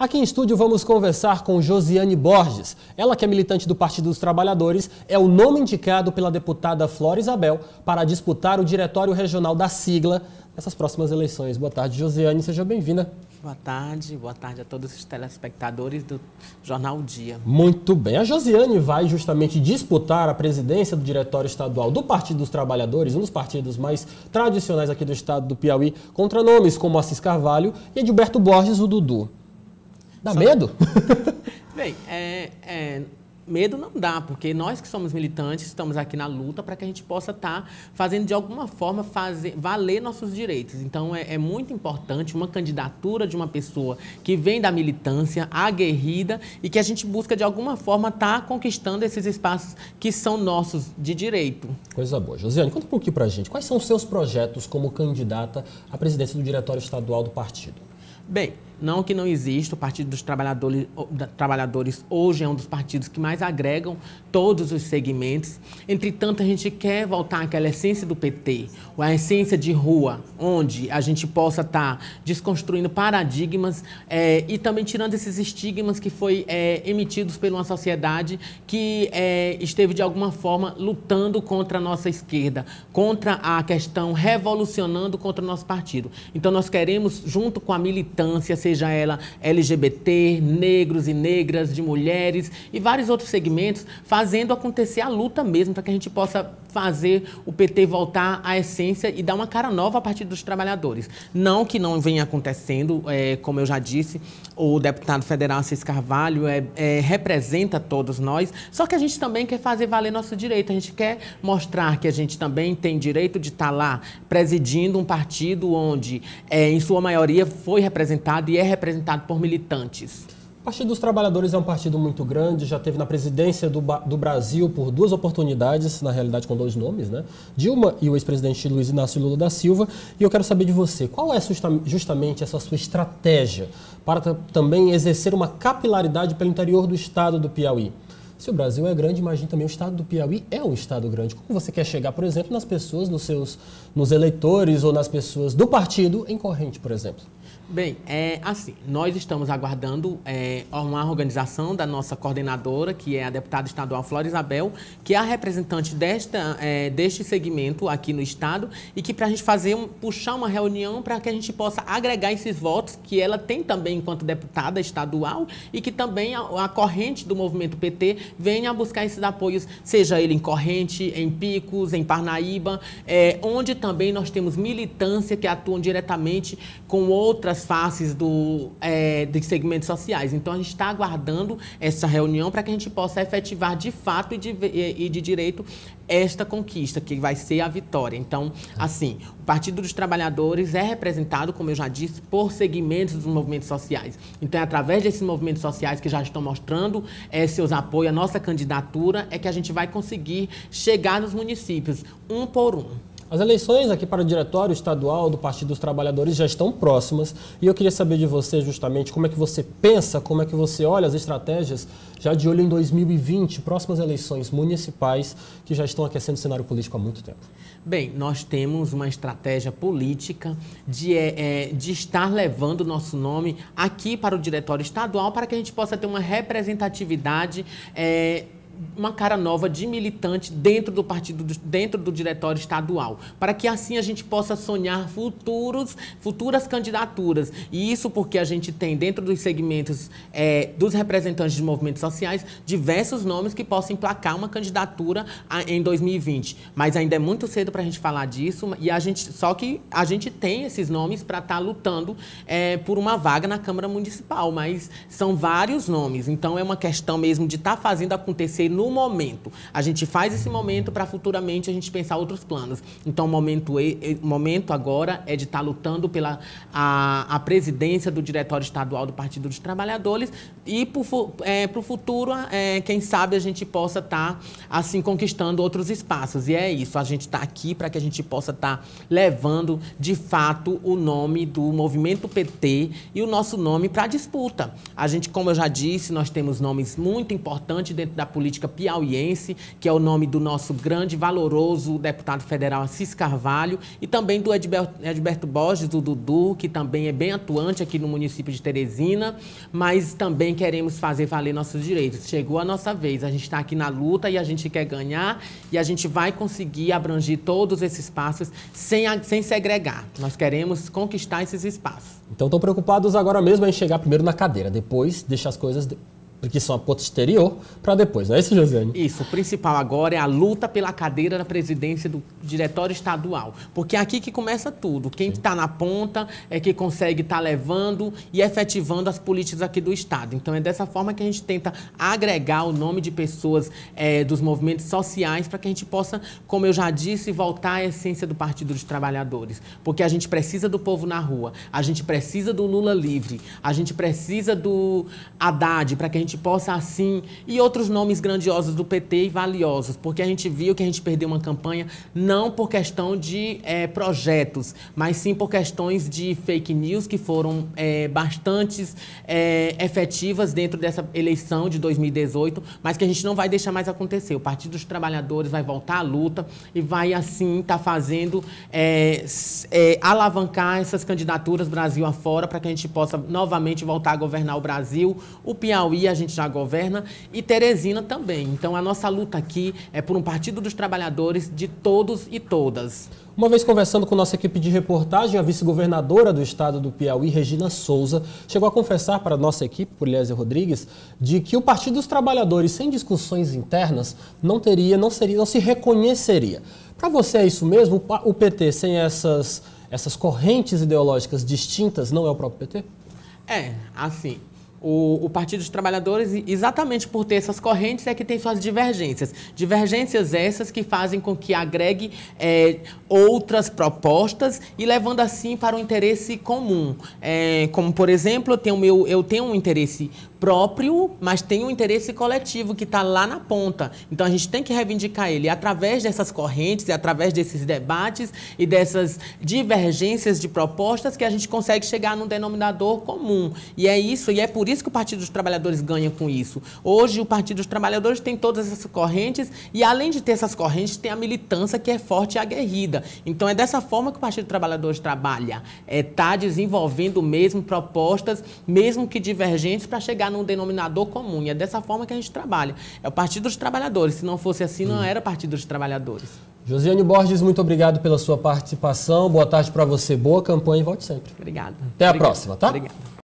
Aqui em estúdio vamos conversar com Josiane Borges. Ela que é militante do Partido dos Trabalhadores, é o nome indicado pela deputada Flora Isabel para disputar o Diretório Regional da sigla nessas próximas eleições. Boa tarde, Josiane, seja bem-vinda. Boa tarde, boa tarde a todos os telespectadores do Jornal Dia. Muito bem. A Josiane vai justamente disputar a presidência do Diretório Estadual do Partido dos Trabalhadores, um dos partidos mais tradicionais aqui do estado do Piauí, contra nomes como Assis Carvalho e Edilberto Borges, o Dudu. Dá Só medo? Bem, é, é, medo não dá, porque nós que somos militantes estamos aqui na luta para que a gente possa estar tá fazendo de alguma forma fazer, valer nossos direitos. Então é, é, muito importante uma candidatura de uma pessoa que vem da militância, aguerrida e que a gente busca de alguma forma estar tá conquistando esses espaços que são nossos de direito. Coisa boa. Josiane, conta um pouquinho para a gente. Quais são os seus projetos como candidata à presidência do Diretório Estadual do Partido? Bem, não que não exista, o Partido dos Trabalhadores, Trabalhadores hoje é um dos partidos que mais agregam todos os segmentos. Entretanto, a gente quer voltar àquela essência do PT, a essência de rua, onde a gente possa estar tá desconstruindo paradigmas é, e também tirando esses estigmas que foi é, emitidos por uma sociedade que é, esteve, de alguma forma, lutando contra a nossa esquerda, contra a questão revolucionando contra o nosso partido. Então, nós queremos, junto com a militância, ser seja ela LGBT, negros e negras, de mulheres e vários outros segmentos, fazendo acontecer a luta mesmo, para que a gente possa fazer o PT voltar à essência e dar uma cara nova a partir dos trabalhadores. Não que não venha acontecendo, é, como eu já disse, o deputado federal Cis Carvalho é, é, representa todos nós, só que a gente também quer fazer valer nosso direito, a gente quer mostrar que a gente também tem direito de estar tá lá presidindo um partido onde, é, em sua maioria, foi representado e é é representado por militantes? O Partido dos Trabalhadores é um partido muito grande, já teve na presidência do, do Brasil por duas oportunidades, na realidade com dois nomes, né? Dilma e o ex-presidente Luiz Inácio Lula da Silva. E eu quero saber de você, qual é justamente essa sua estratégia para também exercer uma capilaridade pelo interior do estado do Piauí? Se o Brasil é grande, imagine também o estado do Piauí é um estado grande. Como você quer chegar, por exemplo, nas pessoas, nos seus nos eleitores ou nas pessoas do partido em corrente, por exemplo? Bem, é, assim, nós estamos aguardando é, uma organização da nossa coordenadora, que é a deputada estadual Flora Isabel, que é a representante desta, é, deste segmento aqui no Estado, e que para a gente fazer um, puxar uma reunião para que a gente possa agregar esses votos que ela tem também enquanto deputada estadual e que também a, a corrente do movimento PT venha buscar esses apoios, seja ele em corrente, em picos, em Parnaíba, é, onde também nós temos militância que atuam diretamente com outros outras faces do, é, dos segmentos sociais. Então, a gente está aguardando essa reunião para que a gente possa efetivar de fato e de, e de direito esta conquista, que vai ser a vitória. Então, assim, o Partido dos Trabalhadores é representado, como eu já disse, por segmentos dos movimentos sociais. Então, é através desses movimentos sociais que já estão mostrando é, seus apoios à nossa candidatura, é que a gente vai conseguir chegar nos municípios, um por um. As eleições aqui para o Diretório Estadual do Partido dos Trabalhadores já estão próximas e eu queria saber de você justamente como é que você pensa, como é que você olha as estratégias já de olho em 2020, próximas eleições municipais que já estão aquecendo o cenário político há muito tempo. Bem, nós temos uma estratégia política de, é, é de estar levando o nosso nome aqui para o Diretório Estadual para que a gente possa ter uma representatividade. É, uma cara nova de militante dentro do partido, dentro do diretório estadual, para que assim a gente possa sonhar futuros, futuras candidaturas. E isso porque a gente tem dentro dos segmentos é, dos representantes de movimentos sociais diversos nomes que possam emplacar uma candidatura a, em 2020. Mas ainda é muito cedo para a gente falar disso. E a gente só que a gente tem esses nomes para estar tá lutando é, por uma vaga na Câmara Municipal, mas são vários nomes. Então é uma questão mesmo de estar tá fazendo acontecer no momento. A gente faz esse momento para futuramente a gente pensar outros planos. Então, o momento, momento agora é de estar tá lutando pela a, a presidência do Diretório Estadual do Partido dos Trabalhadores e para o é, futuro, é, quem sabe a gente possa estar, tá, assim, conquistando outros espaços. E é isso, a gente está aqui para que a gente possa estar tá levando, de fato, o nome do movimento PT e o nosso nome para a disputa. A gente, como eu já disse, nós temos nomes muito importantes dentro da política política piauiense, que é o nome do nosso grande, valoroso deputado federal Assis Carvalho, e também do Edberto, Edberto Borges, do Dudu, que também é bem atuante aqui no município de Teresina, mas também queremos fazer valer nossos direitos. Chegou a nossa vez, a gente está aqui na luta e a gente quer ganhar e a gente vai conseguir abranger todos esses espaços sem, sem segregar. Nós queremos conquistar esses espaços. Então estão preocupados agora mesmo em chegar primeiro na cadeira, depois deixar as coisas que são a ponta exterior, para depois, não é isso, Josiane? Isso, o principal agora é a luta pela cadeira da presidência do diretório estadual, porque é aqui que começa tudo, quem está na ponta é que consegue estar tá levando e efetivando as políticas aqui do Estado. Então é dessa forma que a gente tenta agregar o nome de pessoas é, dos movimentos sociais para que a gente possa, como eu já disse, voltar à essência do Partido dos Trabalhadores, porque a gente precisa do povo na rua, a gente precisa do Lula livre, a gente precisa do Haddad para que a gente gente possa assim, e outros nomes grandiosos do PT e valiosos, porque a gente viu que a gente perdeu uma campanha não por questão de é, projetos, mas sim por questões de fake news que foram é, é, efetivas dentro dessa eleição de 2018, mas que a gente não vai deixar mais acontecer. O Partido dos Trabalhadores vai voltar à luta e vai assim estar tá fazendo é, alavancar essas candidaturas Brasil afora para que a gente possa novamente voltar a governar o Brasil, o Piauí, a gente já governa, e Teresina também. Então a nossa luta aqui é por um Partido dos Trabalhadores de todos e todas. Uma vez conversando com nossa equipe de reportagem, a vice-governadora do estado do Piauí, Regina Souza, chegou a confessar para nossa equipe, por Lésia Rodrigues, de que o Partido dos Trabalhadores, sem discussões internas, não teria, não seria, não se reconheceria. Para você é isso mesmo? O PT sem essas, essas correntes ideológicas distintas não é o próprio PT? É, assim, o, o, Partido dos Trabalhadores, exatamente por ter essas correntes, é que tem suas divergências. Divergências essas que fazem com que agregue é, outras propostas e levando assim para um interesse comum. É, como, por exemplo, eu tenho, meu, eu tenho um interesse próprio, mas tem um interesse coletivo que está lá na ponta. Então a gente tem que reivindicar ele. E através dessas correntes e através desses debates e dessas divergências de propostas que a gente consegue chegar num denominador comum. E é isso, e é por isso que o Partido dos Trabalhadores ganha com isso. Hoje, o Partido dos Trabalhadores tem todas essas correntes e, além de ter essas correntes, tem a militância que é forte e aguerrida. Então, é dessa forma que o Partido dos Trabalhadores trabalha. Está é, tá desenvolvendo mesmo propostas, mesmo que divergentes, para chegar num denominador comum. E é dessa forma que a gente trabalha. É o Partido dos Trabalhadores. Se não fosse assim, não hum. era Partido dos Trabalhadores. Josiane Borges, muito obrigado pela sua participação. Boa tarde para você, boa campanha e volte sempre. Obrigada. Até a próxima, tá? Obrigada.